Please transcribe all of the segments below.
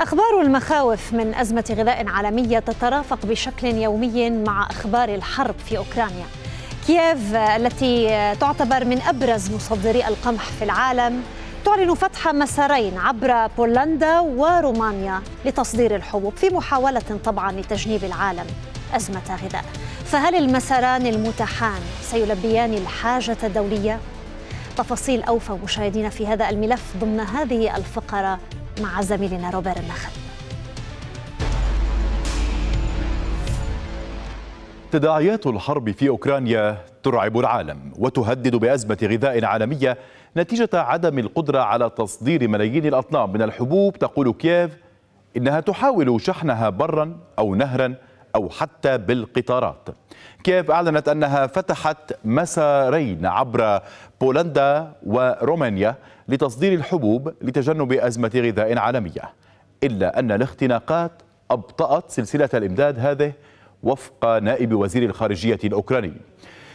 أخبار المخاوف من أزمة غذاء عالمية تترافق بشكل يومي مع أخبار الحرب في أوكرانيا كييف التي تعتبر من أبرز مصدري القمح في العالم تعلن فتح مسارين عبر بولندا ورومانيا لتصدير الحبوب في محاولة طبعا لتجنيب العالم أزمة غذاء فهل المساران المتاحان سيلبيان الحاجة الدولية؟ تفاصيل أوفى مشاهدينا في هذا الملف ضمن هذه الفقرة مع زميلنا روبير النخل تداعيات الحرب في أوكرانيا ترعب العالم وتهدد بأزمة غذاء عالمية نتيجة عدم القدرة على تصدير ملايين الأطنان من الحبوب تقول كييف إنها تحاول شحنها برا أو نهرا أو حتى بالقطارات كيف أعلنت أنها فتحت مسارين عبر بولندا ورومانيا لتصدير الحبوب لتجنب أزمة غذاء عالمية إلا أن الاختناقات أبطأت سلسلة الإمداد هذه وفق نائب وزير الخارجية الأوكراني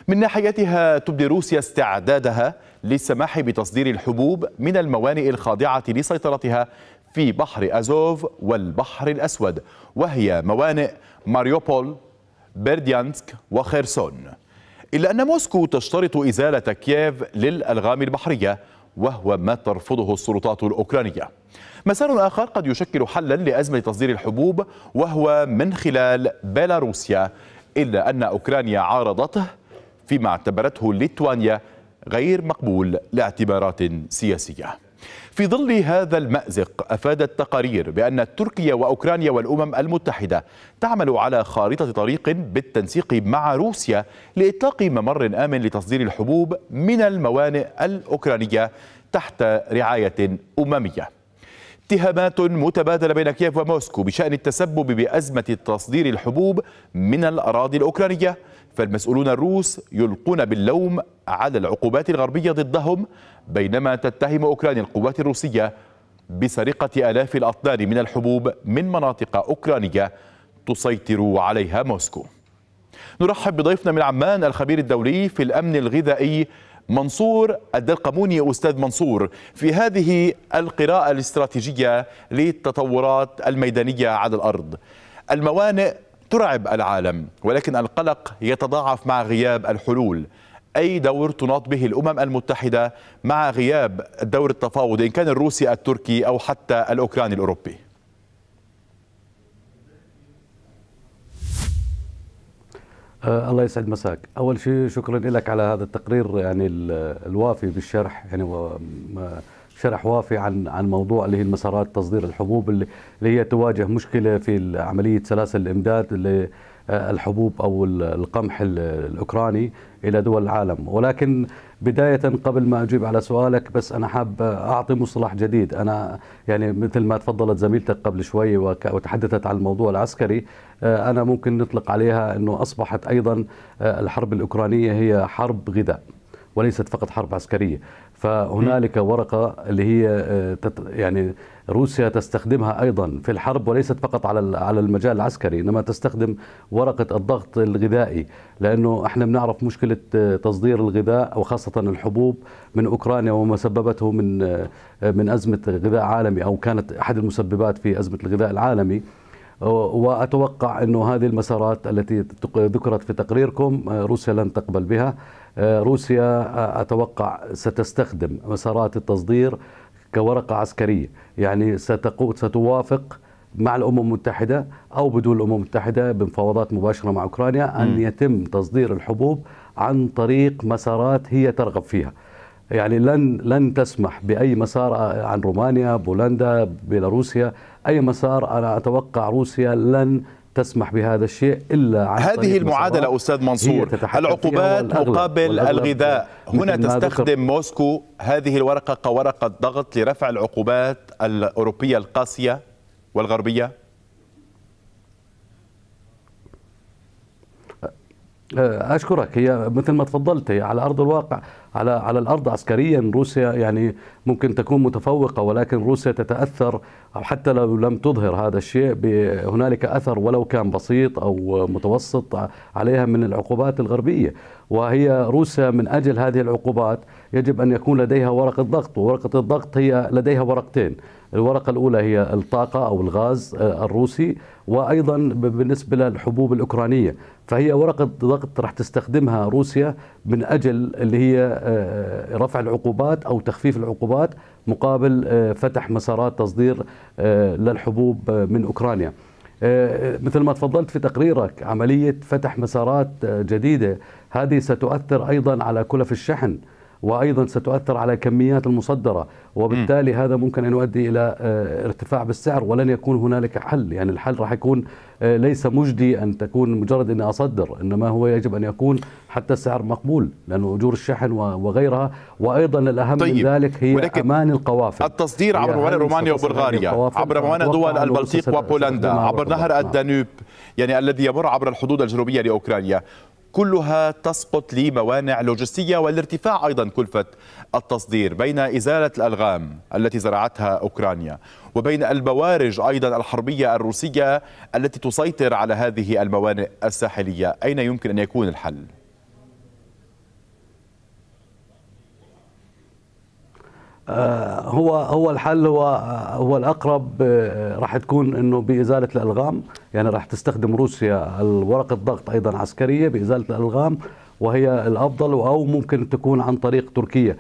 من ناحيتها تبدي روسيا استعدادها للسماح بتصدير الحبوب من الموانئ الخاضعة لسيطرتها في بحر أزوف والبحر الأسود وهي موانئ ماريوبول بيرديانسك وخيرسون إلا أن موسكو تشترط إزالة كييف للألغام البحرية وهو ما ترفضه السلطات الأوكرانية مسار آخر قد يشكل حلا لأزمة تصدير الحبوب وهو من خلال بيلاروسيا إلا أن أوكرانيا عارضته فيما اعتبرته ليتوانيا غير مقبول لاعتبارات سياسيه في ظل هذا المأزق أفادت تقارير بأن تركيا وأوكرانيا والأمم المتحدة تعمل على خارطة طريق بالتنسيق مع روسيا لإطلاق ممر آمن لتصدير الحبوب من الموانئ الأوكرانية تحت رعاية أممية اتهامات متبادلة بين كييف وموسكو بشأن التسبب بأزمة تصدير الحبوب من الأراضي الأوكرانية فالمسؤولون الروس يلقون باللوم على العقوبات الغربية ضدهم بينما تتهم أوكرانيا القوات الروسية بسرقة آلاف الأطنان من الحبوب من مناطق أوكرانية تسيطر عليها موسكو نرحب بضيفنا من عمان الخبير الدولي في الأمن الغذائي منصور الدلقموني أستاذ منصور في هذه القراءة الاستراتيجية للتطورات الميدانية على الأرض الموانئ ترعب العالم ولكن القلق يتضاعف مع غياب الحلول أي دور تناط به الأمم المتحدة مع غياب الدور التفاوضي إن كان الروسي التركي أو حتى الأوكراني الأوروبي آه الله يسعد مساك اول شيء شكرا لك على هذا التقرير يعني الوافي بالشرح يعني شرح وافي عن عن موضوع اللي هي المسارات تصدير الحبوب اللي هي تواجه مشكله في عمليه سلاسل الامداد اللي الحبوب أو القمح الأوكراني إلى دول العالم ولكن بداية قبل ما أجيب على سؤالك بس أنا حاب أعطي مصطلح جديد أنا يعني مثل ما تفضلت زميلتك قبل شوي وتحدثت عن الموضوع العسكري آه، أنا ممكن نطلق عليها أنه أصبحت أيضا آه، الحرب الأوكرانية هي حرب غذاء وليست فقط حرب عسكرية فهنالك ورقة اللي هي آه، يعني روسيا تستخدمها أيضا في الحرب وليست فقط على على المجال العسكري إنما تستخدم ورقة الضغط الغذائي لأنه إحنا بنعرف مشكلة آه، تصدير الغذاء وخاصة الحبوب من أوكرانيا وما سببته من آه، من أزمة غذاء عالمي أو كانت أحد المسببات في أزمة الغذاء العالمي وأتوقع أنه هذه المسارات التي ذكرت في تقريركم آه، روسيا لن تقبل بها آه، روسيا آه، أتوقع ستستخدم مسارات التصدير كورقة عسكرية يعني ستوافق مع الامم المتحده او بدون الامم المتحده بمفاوضات مباشره مع اوكرانيا ان يتم تصدير الحبوب عن طريق مسارات هي ترغب فيها. يعني لن لن تسمح باي مسار عن رومانيا، بولندا، بيلاروسيا، اي مسار انا اتوقع روسيا لن تسمح بهذا الشيء الا عن هذه المعادله استاذ منصور العقوبات مقابل والأغلب الغذاء هنا تستخدم موسكو هذه الورقه كورقه ضغط لرفع العقوبات الاوروبيه القاسيه والغربيه اشكرك هي مثل ما تفضلت هي على ارض الواقع على على الارض عسكريا روسيا يعني ممكن تكون متفوقه ولكن روسيا تتاثر او حتى لو لم تظهر هذا الشيء هنالك اثر ولو كان بسيط او متوسط عليها من العقوبات الغربيه وهي روسيا من اجل هذه العقوبات يجب ان يكون لديها ورقه ضغط وورقه الضغط هي لديها ورقتين الورقة الأولى هي الطاقة أو الغاز آه، الروسي وأيضا بالنسبة للحبوب الأوكرانية فهي ورقة ضغط راح تستخدمها روسيا من أجل اللي هي آه، رفع العقوبات أو تخفيف العقوبات مقابل آه، فتح مسارات تصدير للحبوب من أوكرانيا مثل ما تفضلت في تقريرك عملية فتح مسارات جديدة هذه ستؤثر أيضا على كلف الشحن وايضا ستؤثر على كميات المصدره وبالتالي هذا ممكن ان يؤدي الى آه، ارتفاع بالسعر ولن يكون هنالك حل يعني الحل راح يكون آه، ليس مجدي ان تكون مجرد اني اصدر انما هو يجب ان يكون حتى السعر مقبول لانه اجور الشحن وغيرها وايضا الاهم طيب. من ذلك هي امان القوافل التصدير عبر موانئ رومانيا وبلغاريا عبر موانئ دول البلطيق وبولندا عبر نهر نعم. الدانوب يعني الذي يمر عبر الحدود الجنوبيه لاوكرانيا كلها تسقط لموانع لوجستية والارتفاع أيضا كلفة التصدير بين إزالة الألغام التي زرعتها أوكرانيا وبين البوارج أيضا الحربية الروسية التي تسيطر على هذه الموانئ الساحلية أين يمكن أن يكون الحل؟ آه، هو هو الحل هو آه، هو الاقرب آه، راح تكون انه بازاله الالغام يعني راح تستخدم روسيا ورقه ضغط ايضا عسكريه بازاله الالغام وهي الافضل او ممكن تكون عن طريق تركيا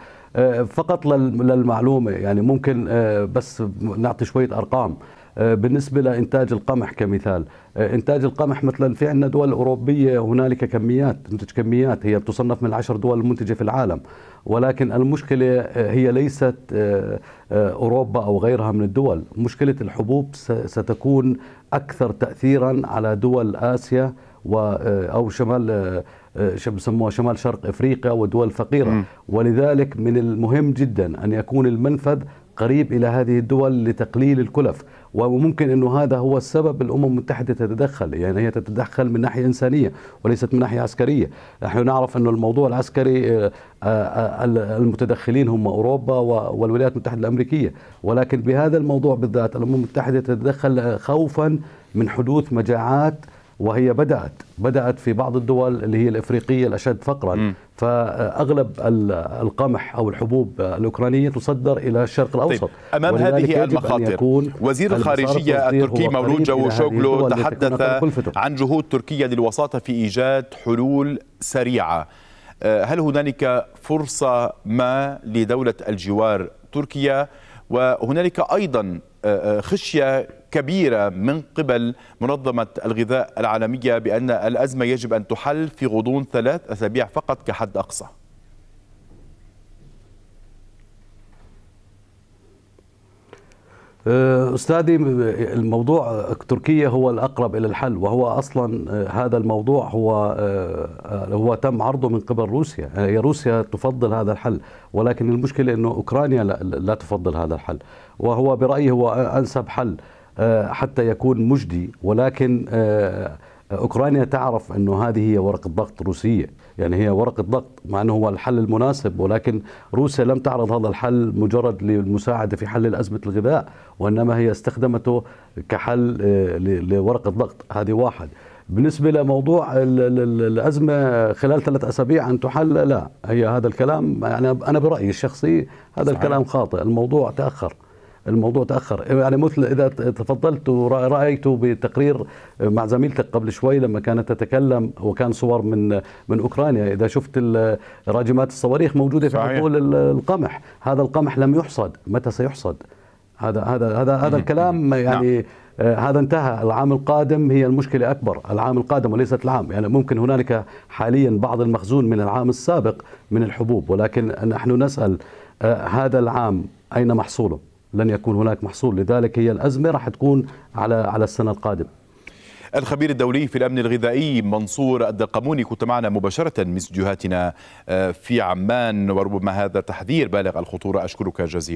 فقط للمعلومه يعني ممكن بس نعطي شويه ارقام آه، بالنسبة لإنتاج القمح كمثال آه، إنتاج القمح مثلا في عندنا دول أوروبية هنالك كميات تنتج كميات هي بتصنف من العشر دول المنتجة في العالم ولكن المشكلة آه، هي ليست أوروبا أو غيرها من الدول مشكلة الحبوب ستكون أكثر تأثيرا على دول آسيا أو شمال بسموها شمال شرق افريقيا ودول فقيره م. ولذلك من المهم جدا ان يكون المنفذ قريب إلى هذه الدول لتقليل الكلف وممكن أنه هذا هو السبب الأمم المتحدة تتدخل يعني هي تتدخل من ناحية إنسانية وليست من ناحية عسكرية نحن نعرف أن الموضوع العسكري آه، آه، آه، المتدخلين هم أوروبا والولايات المتحدة الأمريكية ولكن بهذا الموضوع بالذات الأمم المتحدة تتدخل خوفا من حدوث مجاعات وهي بدأت بدأت في بعض الدول اللي هي الإفريقية الأشد فقرا م. فأغلب القمح أو الحبوب الأوكرانية تصدر إلى الشرق طيب، الأوسط طيب. أمام هذه المخاطر وزير الخارجية التركي مولود شوغلو تحدث عن جهود تركيا للوساطة في إيجاد حلول سريعة آه، هل هنالك فرصة ما لدولة الجوار تركيا وهنالك أيضا آه، آه، خشية كبيرة من قبل منظمة الغذاء العالمية بأن الأزمة يجب أن تحل في غضون ثلاث أسابيع فقط كحد أقصى أه، استاذي الموضوع تركيا هو الاقرب الى الحل وهو اصلا أه، هذا الموضوع هو أه، هو تم عرضه من قبل روسيا هي روسيا تفضل هذا الحل ولكن المشكله انه اوكرانيا لا, لا تفضل هذا الحل وهو برايي هو انسب حل آه، حتى يكون مجدي ولكن آه، اوكرانيا تعرف انه هذه هي ورقه ضغط روسيه، يعني هي ورقه ضغط مع انه هو الحل المناسب ولكن روسيا لم تعرض هذا الحل مجرد للمساعده في حل ازمه الغذاء وانما هي استخدمته كحل آه، لورقه ضغط، هذه واحد. بالنسبة لموضوع الأزمة خلال ثلاث أسابيع أن تحل لا هي هذا الكلام يعني أنا برأيي الشخصي هذا صحيح. الكلام خاطئ الموضوع تأخر الموضوع تاخر يعني مثل اذا تفضلت ورايت بتقرير مع زميلتك قبل شوي لما كانت تتكلم وكان صور من من اوكرانيا اذا شفت راجمات الصواريخ موجوده في حقول القمح هذا القمح لم يحصد متى سيحصد هذا هذا هذا هذا الكلام يعني نعم. آه، هذا انتهى العام القادم هي المشكلة أكبر العام القادم وليست العام يعني ممكن هنالك حاليا بعض المخزون من العام السابق من الحبوب ولكن نحن نسأل آه، هذا العام أين محصوله لن يكون هناك محصول لذلك هي الأزمة راح تكون على على السنة القادمة الخبير الدولي في الأمن الغذائي منصور الدقموني كنت معنا مباشرة من استديوهاتنا آه، في عمان وربما هذا تحذير بالغ الخطورة أشكرك جزيلا